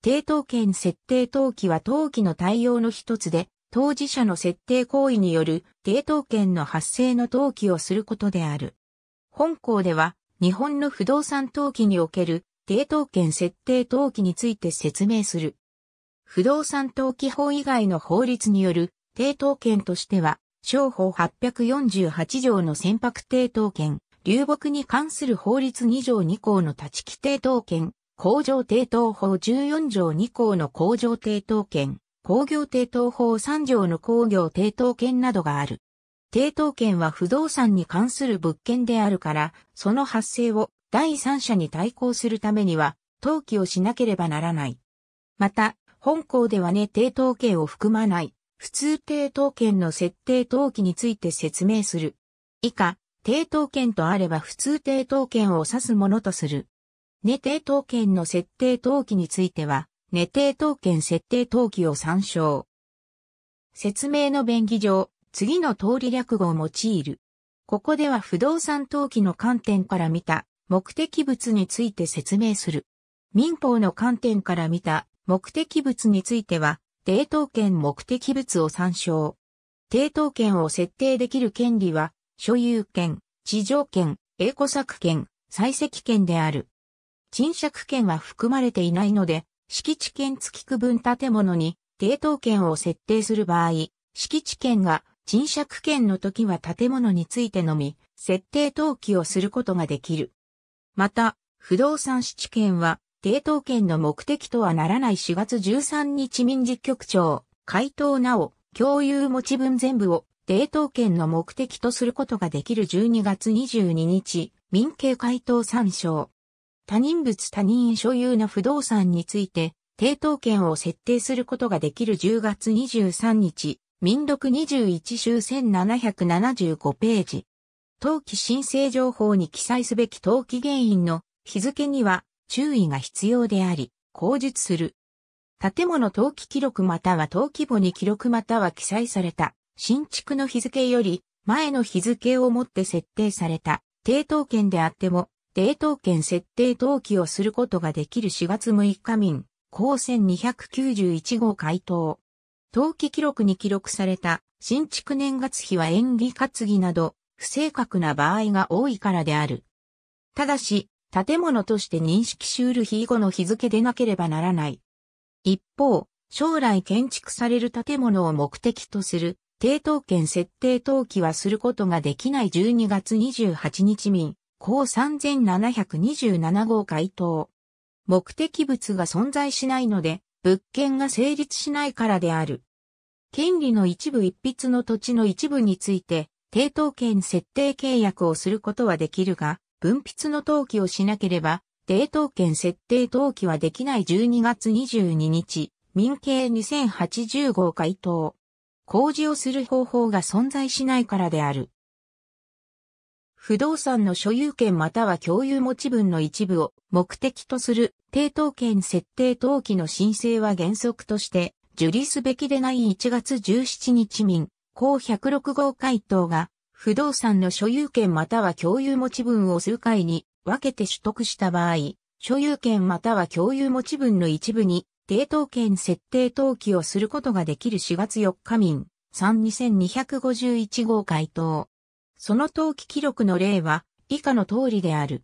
定当権設定登記は登記の対応の一つで、当事者の設定行為による定当権の発生の登記をすることである。本項では、日本の不動産登記における定当権設定登記について説明する。不動産登記法以外の法律による定当権としては、商法848条の船舶定当権、流木に関する法律2条2項の立ち規定当権、工場抵当法14条2項の工場抵当権、工業抵当法3条の工業抵当権などがある。抵当権は不動産に関する物件であるから、その発生を第三者に対抗するためには、登記をしなければならない。また、本項ではね抵当権を含まない、普通抵当権の設定登記について説明する。以下、抵当権とあれば普通抵当権を指すものとする。寝定当権の設定当期については、寝定当権設定当期を参照。説明の便宜上、次の通り略語を用いる。ここでは不動産登記の観点から見た目的物について説明する。民法の観点から見た目的物については、抵当権目的物を参照。抵当権を設定できる権利は、所有権、地上権、栄語作権、採石権である。賃借権は含まれていないので、敷地権付き区分建物に抵当権を設定する場合、敷地権が賃借権の時は建物についてのみ、設定登記をすることができる。また、不動産敷地権は、抵当権の目的とはならない4月13日民事局長、回答なお、共有持ち分全部を、抵当権の目的とすることができる12月22日、民警回答参照。他人物他人所有の不動産について、抵当権を設定することができる10月23日、民録21週1775ページ。登記申請情報に記載すべき登記原因の日付には注意が必要であり、口述する。建物登記記録または登記簿に記録または記載された新築の日付より前の日付をもって設定された抵当権であっても冷等券設定登記をすることができる4月6日民、高1291号回答。登記記録に記録された新築年月日は縁起担ぎなど不正確な場合が多いからである。ただし、建物として認識しうる日以後の日付でなければならない。一方、将来建築される建物を目的とする、定等権設定登記はすることができない12月28日民、高3727号回答。目的物が存在しないので、物件が成立しないからである。権利の一部一筆の土地の一部について、抵当権設定契約をすることはできるが、分筆の登記をしなければ、抵当権設定登記はできない12月22日、民刑2080号回答。工事をする方法が存在しないからである。不動産の所有権または共有持ち分の一部を目的とする抵当権設定登記の申請は原則として受理すべきでない1月17日民、公106号回答が不動産の所有権または共有持ち分を数回に分けて取得した場合、所有権または共有持ち分の一部に抵当権設定登記をすることができる4月4日民、32251号回答。その登記記録の例は以下の通りである。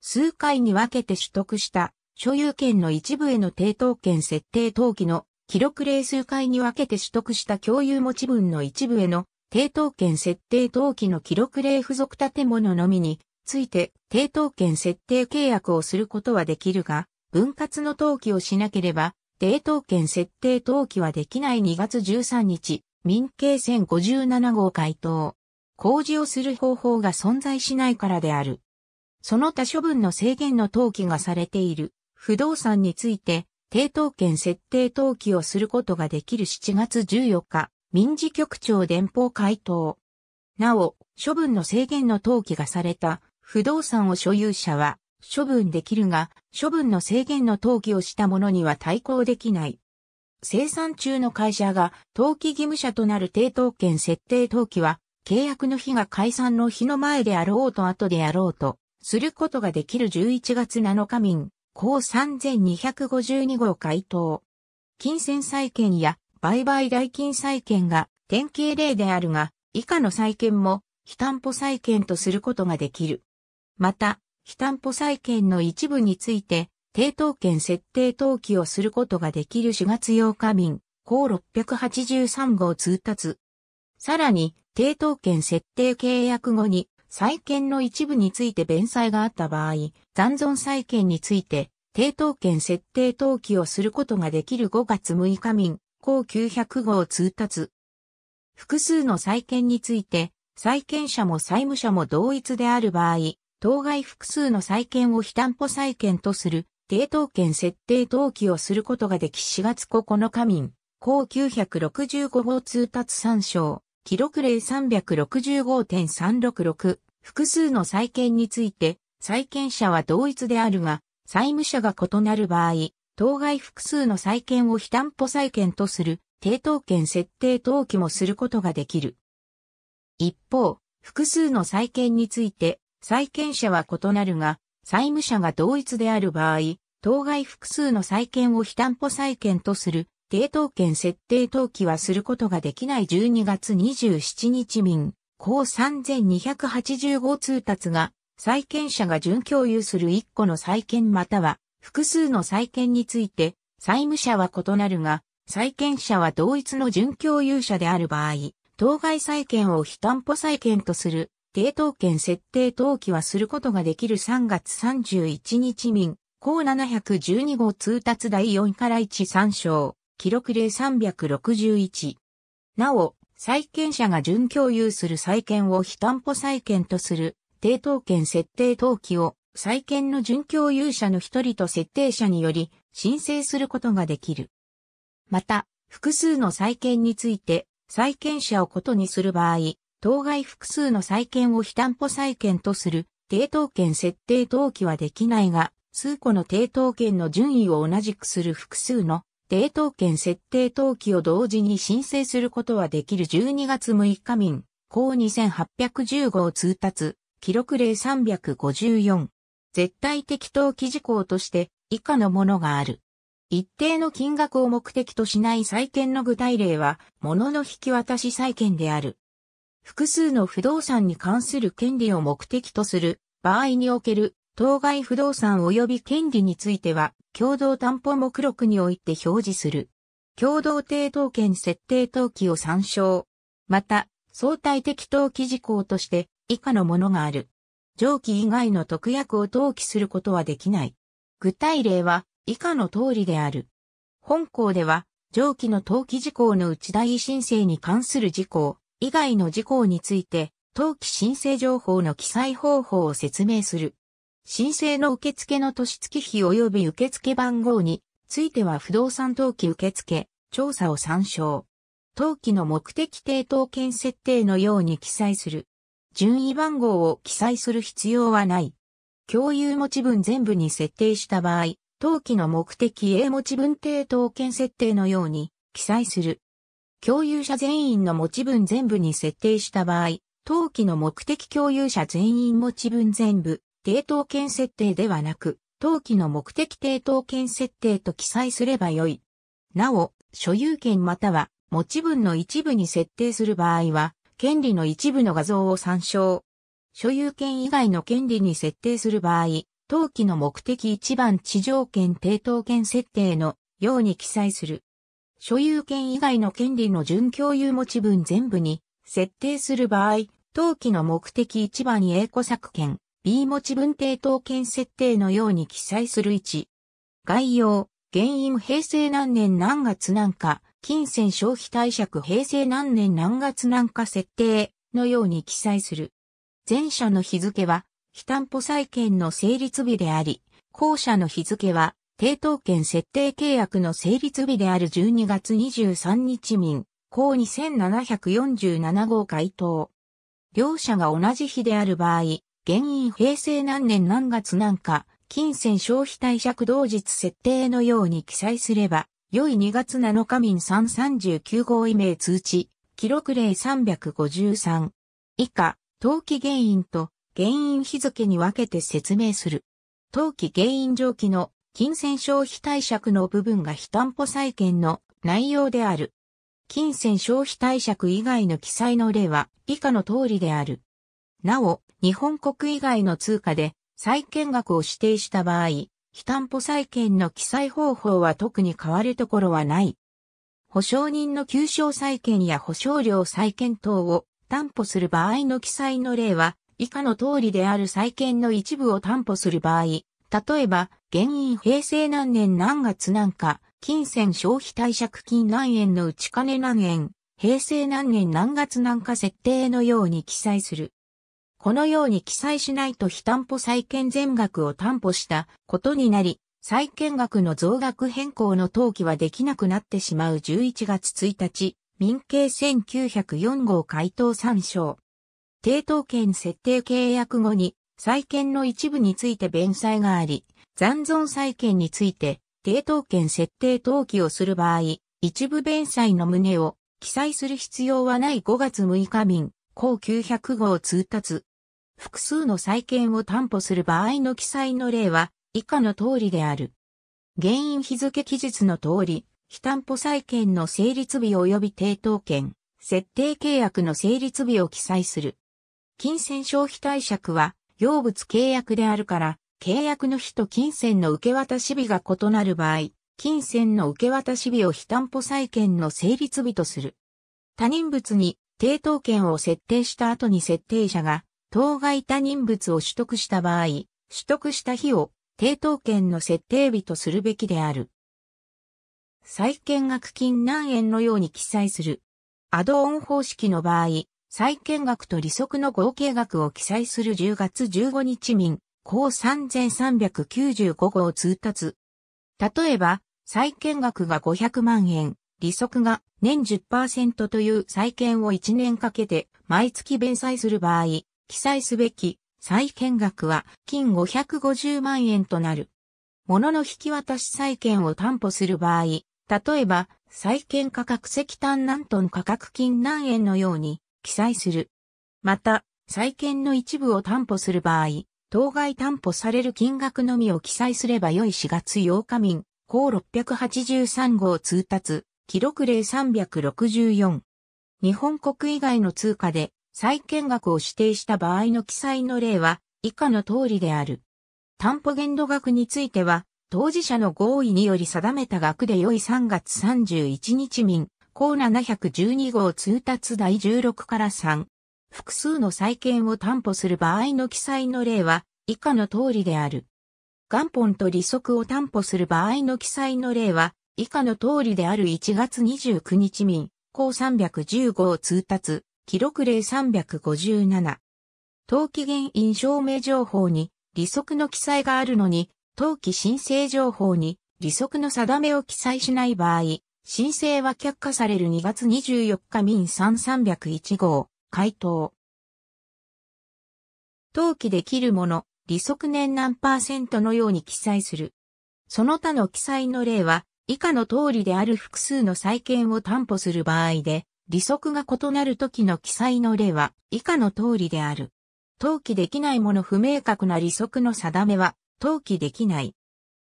数回に分けて取得した所有権の一部への抵当権設定登記の記録例数回に分けて取得した共有持ち分の一部への抵当権設定登記の記録例付属建物のみについて抵当権設定契約をすることはできるが、分割の登記をしなければ、抵当権設定登記はできない2月13日、民刑1057号回答。工事をする方法が存在しないからである。その他処分の制限の登記がされている不動産について、抵当権設定登記をすることができる7月14日、民事局長電報回答。なお、処分の制限の登記がされた不動産を所有者は処分できるが、処分の制限の登記をした者には対抗できない。生産中の会社が登記義務者となる抵当権設定登記は契約の日が解散の日の前であろうと後であろうと、することができる11月7日民、高3252号回答。金銭債権や売買代金債権が典型例であるが、以下の債権も非担保債権とすることができる。また、非担保債権の一部について、抵当権設定登記をすることができる4月8日民、高683号通達。さらに、抵当権設定契約後に債権の一部について弁済があった場合、残存債権について、抵当権設定登記をすることができる5月6日民、高900号通達。複数の債権について、債権者も債務者も同一である場合、当該複数の債権を非担保債権とする、抵当権設定登記をすることができ4月9日民、高965号通達参照。記録例365.366、複数の債権について、債権者は同一であるが、債務者が異なる場合、当該複数の債権を非担保債権とする、抵当権設定登記もすることができる。一方、複数の債権について、債権者は異なるが、債務者が同一である場合、当該複数の債権を非担保債権とする、抵当権設定登記はすることができない12月27日民、高3285通達が、債権者が準共有する1個の債権または複数の債権について、債務者は異なるが、債権者は同一の準共有者である場合、当該債権を非担保債権とする、抵当権設定登記はすることができる3月31日民、高712号通達第4から1参照。記録例361。なお、債権者が準共有する債権を非担保債権とする、抵当権設定登記を、債権の準共有者の一人と設定者により、申請することができる。また、複数の債権について、債権者をことにする場合、当該複数の債権を非担保債権とする、抵当権設定登記はできないが、数個の抵当権の順位を同じくする複数の定当権設定登記を同時に申請することはできる12月6日民、項2 8 1 5号通達、記録例354。絶対的登記事項として以下のものがある。一定の金額を目的としない債権の具体例は、物の引き渡し債権である。複数の不動産に関する権利を目的とする場合における当該不動産及び権利については、共同担保目録において表示する。共同抵当権設定登記を参照。また、相対的登記事項として以下のものがある。上記以外の特約を登記することはできない。具体例は以下の通りである。本項では、上記の登記事項の内代申請に関する事項以外の事項について、登記申請情報の記載方法を説明する。申請の受付の年月日及び受付番号については不動産登記受付、調査を参照。登記の目的定当権設定のように記載する。順位番号を記載する必要はない。共有持ち分全部に設定した場合、登記の目的 A 持ち分定当権設定のように記載する。共有者全員の持ち分全部に設定した場合、登記の目的共有者全員持ち分全部抵当権設定ではなく、登記の目的抵当権設定と記載すればよい。なお、所有権または持ち分の一部に設定する場合は、権利の一部の画像を参照。所有権以外の権利に設定する場合、登記の目的1番地上権抵当権設定のように記載する。所有権以外の権利の準共有持ち分全部に設定する場合、登記の目的1番に英語作権、B 持ち分定等権設定のように記載する1。概要、原因平成何年何月何か、金銭消費貸借平成何年何月何か設定のように記載する。前者の日付は、非担保債権の成立日であり、後者の日付は、抵当権設定契約の成立日である12月23日民、公2747号回答。両者が同じ日である場合、原因平成何年何月何か、金銭消費貸借同日設定のように記載すれば、良い2月7日民339号異名通知、記録例353。以下、登記原因と原因日付に分けて説明する。登記原因上記の金銭消費貸借の部分が非担保債権の内容である。金銭消費貸借以外の記載の例は以下の通りである。なお、日本国以外の通貨で債券額を指定した場合、非担保債券の記載方法は特に変わるところはない。保証人の求償債券や保証料債券等を担保する場合の記載の例は、以下の通りである債券の一部を担保する場合、例えば、原因平成何年何月何か、金銭消費貸借金何円の内金何円、平成何年何月何か設定のように記載する。このように記載しないと非担保債権全額を担保したことになり、債権額の増額変更の登記はできなくなってしまう11月1日、民刑1904号回答参照。抵当権設定契約後に、債権の一部について弁済があり、残存債権について、抵当権設定登記をする場合、一部弁済の旨を記載する必要はない5月6日便、高900号通達、複数の債権を担保する場合の記載の例は以下の通りである。原因日付記述の通り、非担保債権の成立日及び抵当権、設定契約の成立日を記載する。金銭消費貸借は、用物契約であるから、契約の日と金銭の受け渡し日が異なる場合、金銭の受け渡し日を非担保債権の成立日とする。他人物に抵当権を設定した後に設定者が当該他人物を取得した場合、取得した日を抵当権の設定日とするべきである。債権額金何円のように記載する。アドオン方式の場合、債権額と利息の合計額を記載する10月15日民、項3395号通達。例えば、債権額が500万円、利息が年10%という債権を1年かけて毎月弁済する場合、記載すべき債権額は金550万円となる。物の引き渡し債権を担保する場合、例えば、債権価格石炭何トン価格金何円のように記載する。また、債権の一部を担保する場合、当該担保される金額のみを記載すればよい4月8日民、項683号通達、記録例364。日本国以外の通貨で債権額を指定した場合の記載の例は以下の通りである。担保限度額については、当事者の合意により定めた額で良い3月31日民、項712号通達第16から3。複数の債権を担保する場合の記載の例は、以下の通りである。元本と利息を担保する場合の記載の例は、以下の通りである1月29日民、項315を通達、記録例357。登記原因証明情報に利息の記載があるのに、登記申請情報に利息の定めを記載しない場合、申請は却下される2月24日民3301号、回答。登記できるもの、利息年何パーセントのように記載する。その他の記載の例は、以下の通りである複数の債権を担保する場合で、利息が異なる時の記載の例は以下の通りである。登記できないもの不明確な利息の定めは登記できない。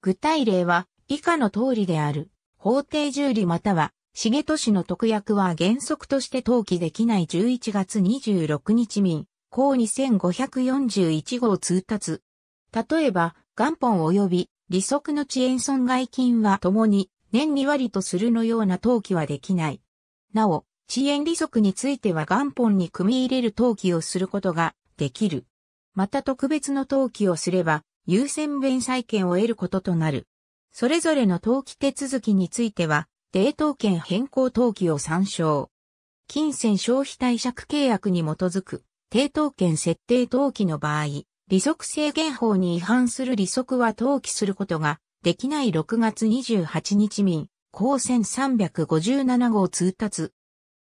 具体例は以下の通りである。法定受理または、重都市の特約は原則として登記できない11月26日民、項2541号通達。例えば、元本及び利息の遅延損害金は共に年2割とするのような登記はできない。なお、遅延利息については元本に組み入れる登記をすることができる。また特別の登記をすれば優先弁債権を得ることとなる。それぞれの登記手続きについては、抵当権変更登記を参照。金銭消費対借契約に基づく、抵当権設定登記の場合、利息制限法に違反する利息は登記することができない6月28日民、公選3 5 7号通達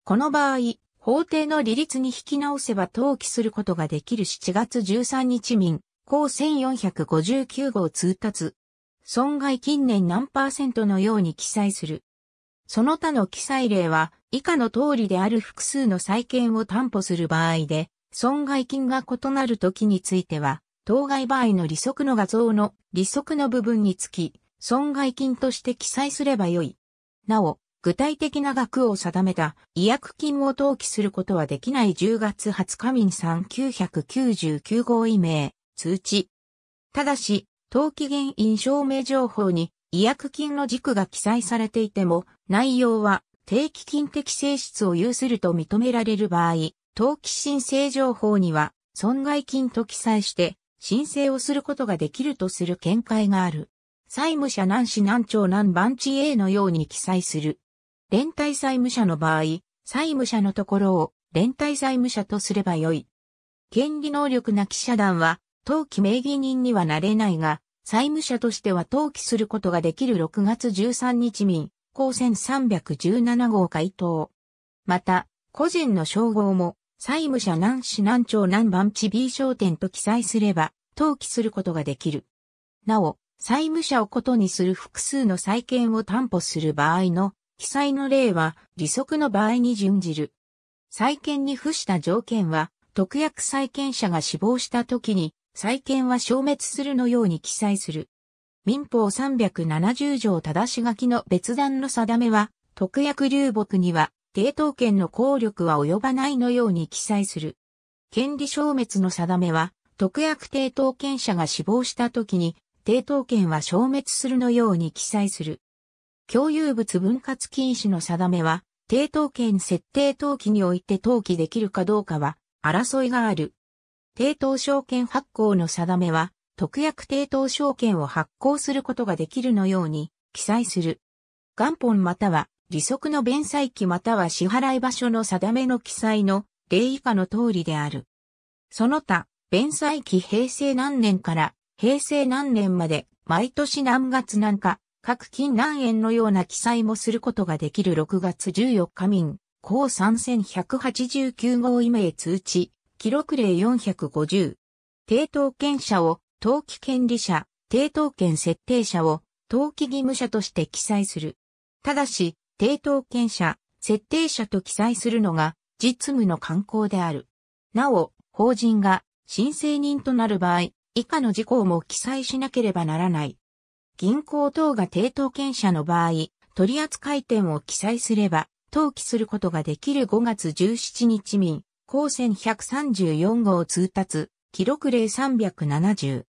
この場合、法定の利率に引き直せば登記することができる7月13日民、公1459号通達。損害近年何パーセントのように記載する。その他の記載例は、以下の通りである複数の債権を担保する場合で、損害金が異なる時については、当該場合の利息の画像の利息の部分につき、損害金として記載すればよい。なお、具体的な額を定めた違約金を登記することはできない10月20日民産999号位名、通知。ただし、登記原因証明情報に違約金の軸が記載されていても、内容は定期金的性質を有すると認められる場合、登記申請情報には損害金と記載して申請をすることができるとする見解がある。債務者何市何町何番地 A のように記載する。連帯債務者の場合、債務者のところを連帯債務者とすればよい。権利能力な記者団は、登記名義人にはなれないが、債務者としては登記することができる6月13日民、公選317号回答。また、個人の称号も、債務者南市南町南番地 B 商店と記載すれば、登記することができる。なお、債務者をことにする複数の債権を担保する場合の記載の例は利息の場合に準じる。債権に付した条件は、特約債権者が死亡した時に、債権は消滅するのように記載する。民法370条正し書きの別段の定めは、特約流木には、抵当権の効力は及ばないのように記載する。権利消滅の定めは、特約抵当権者が死亡した時に、抵当権は消滅するのように記載する。共有物分割禁止の定めは、抵当権設定登記において登記できるかどうかは、争いがある。抵当証券発行の定めは、特約抵当証券を発行することができるのように、記載する。元本または、利息の弁済期または支払い場所の定めの記載の例以下の通りである。その他、弁済期平成何年から平成何年まで毎年何月何日各金南円のような記載もすることができる6月14日民、高3189号異名通知、記録例450。低等権者を、登記権利者、低等権設定者を、登記義務者として記載する。ただし、低等権者、設定者と記載するのが、実務の慣行である。なお、法人が申請人となる場合、以下の事項も記載しなければならない。銀行等が抵当権者の場合、取扱店を記載すれば、登記することができる5月17日民、高専134号通達、記録例370。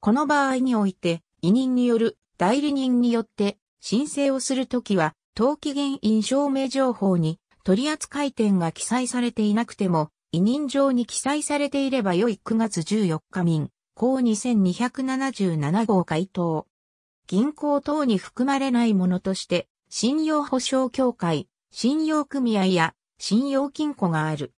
この場合において、委任による、代理人によって、申請をするときは、登記原因証明情報に、取扱店が記載されていなくても、委任状に記載されていれば良い9月14日民、高2277号回答。銀行等に含まれないものとして、信用保証協会、信用組合や信用金庫がある。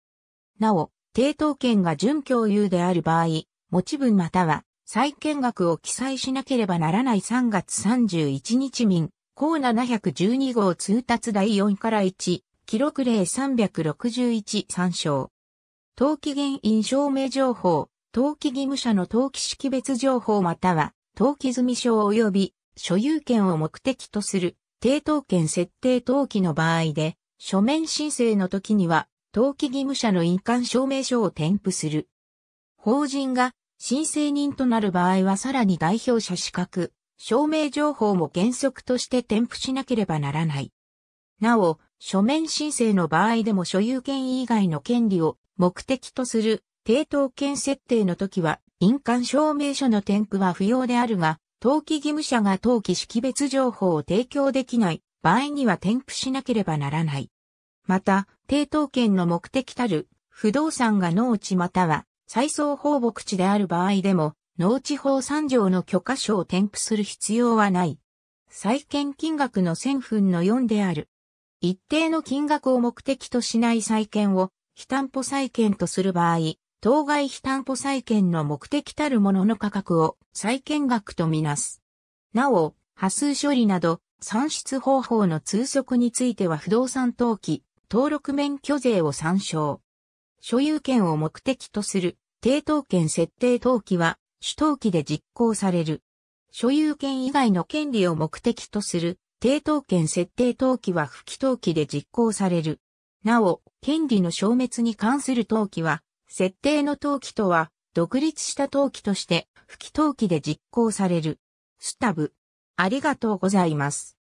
なお、抵当権が準共有である場合、持ち分または債権額を記載しなければならない3月31日民、項712号通達第4から1、記録例361参照。登記原因証明情報、登記義務者の登記識別情報または、登記済証及び所有権を目的とする抵当権設定登記の場合で、書面申請の時には、登記義務者の印鑑証明書を添付する。法人が申請人となる場合はさらに代表者資格、証明情報も原則として添付しなければならない。なお、書面申請の場合でも所有権以外の権利を目的とする抵当権設定の時は印鑑証明書の添付は不要であるが、登記義務者が登記識別情報を提供できない場合には添付しなければならない。また、抵当権の目的たる不動産が農地または再送放牧地である場合でも、農地法3条の許可書を添付する必要はない。再建金額の1000分の4である。一定の金額を目的としない再建を非担保再建とする場合、当該非担保債権の目的たるものの価格を債権額とみなす。なお、波数処理など、算出方法の通則については不動産登記、登録免許税を参照。所有権を目的とする、抵当権設定登記は、主登記で実行される。所有権以外の権利を目的とする、抵当権設定登記は不記登記で実行される。なお、権利の消滅に関する登記は、設定の登記とは、独立した登記として、不記登記で実行される。スタブ。ありがとうございます。